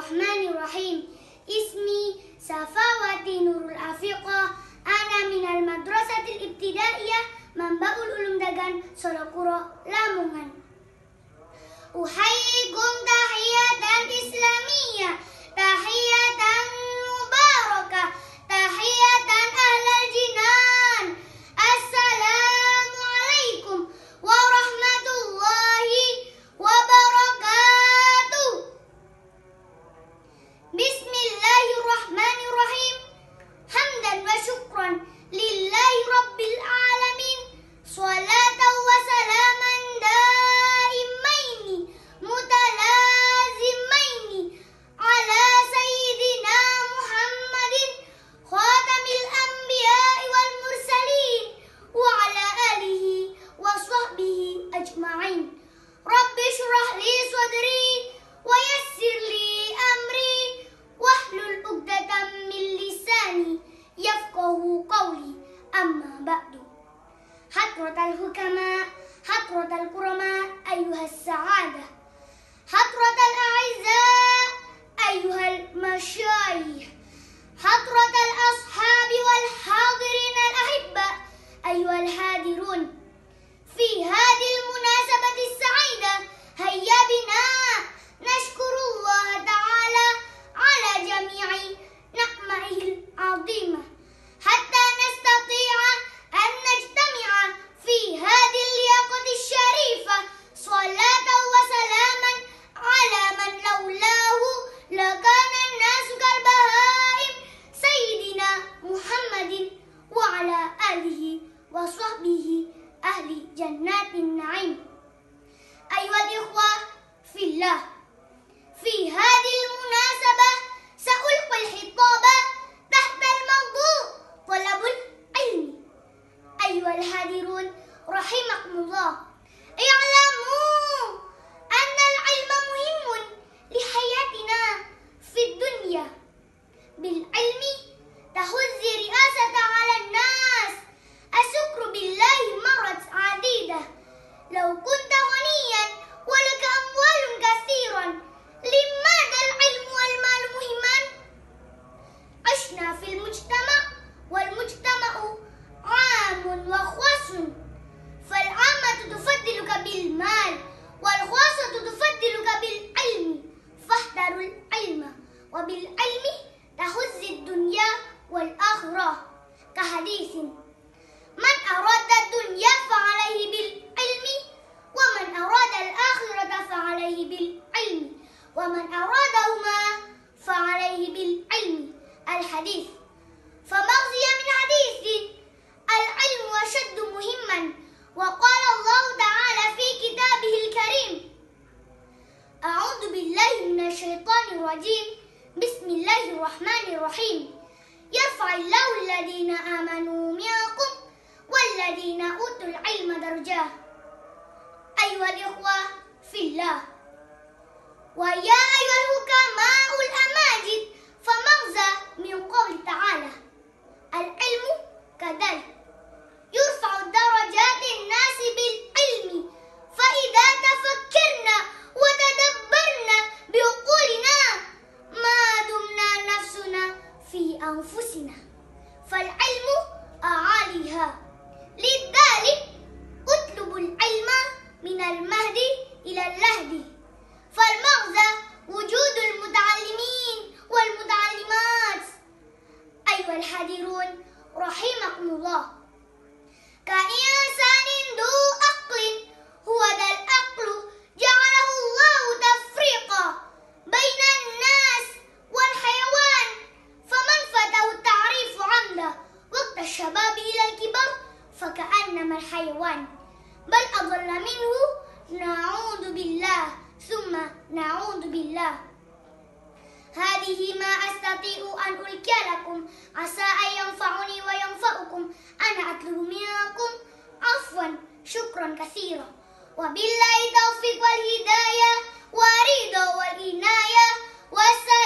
Bismillahirrahmanirrahim. Ismi Safawati Nurul Afiqah. Ana minal madrasatil ibtidaiyah Mambaul Ulum Dagan Solokuro Lamungan. Uhayyikum dan islamiyah. Tahiyatan حطرة الحكماء حطرة الكرماء أيها السعادة حطرة أيها الحاضرون رحمكم الله اعلموا أن العلم مهم لحياتنا في الدنيا بالعلم كحديث من أراد الدنيا فعليه بالعلم ومن أراد الآخرة فعليه بالعلم ومن أرادهما فعليه بالعلم الحديث فمغزي من حديث العلم أشد مهما وقال الله تعالى في كتابه الكريم أعوذ بالله من الشيطان الرجيم بسم الله الرحمن الرحيم يرفع الله الذين آمنوا منكم والذين أوتوا العلم درجاه أيها الإخوة في الله ويا أيها الحكماء الأماجد فمغزى من المهد إلى اللهد فالمغزى وجود المتعلمين والمتعلمات أيها الحاضرون رحمكم الله كإنسان ذو عقل هو ذا نعوذ بالله ثم نعوذ بالله هذه ما أستطيع أن ألقي لكم عسى أن ينفعني وينفعكم أنا أطلب منكم عفوا شكرا كثيرا وبالله توفيق والهداية وأريد والإناية والسلام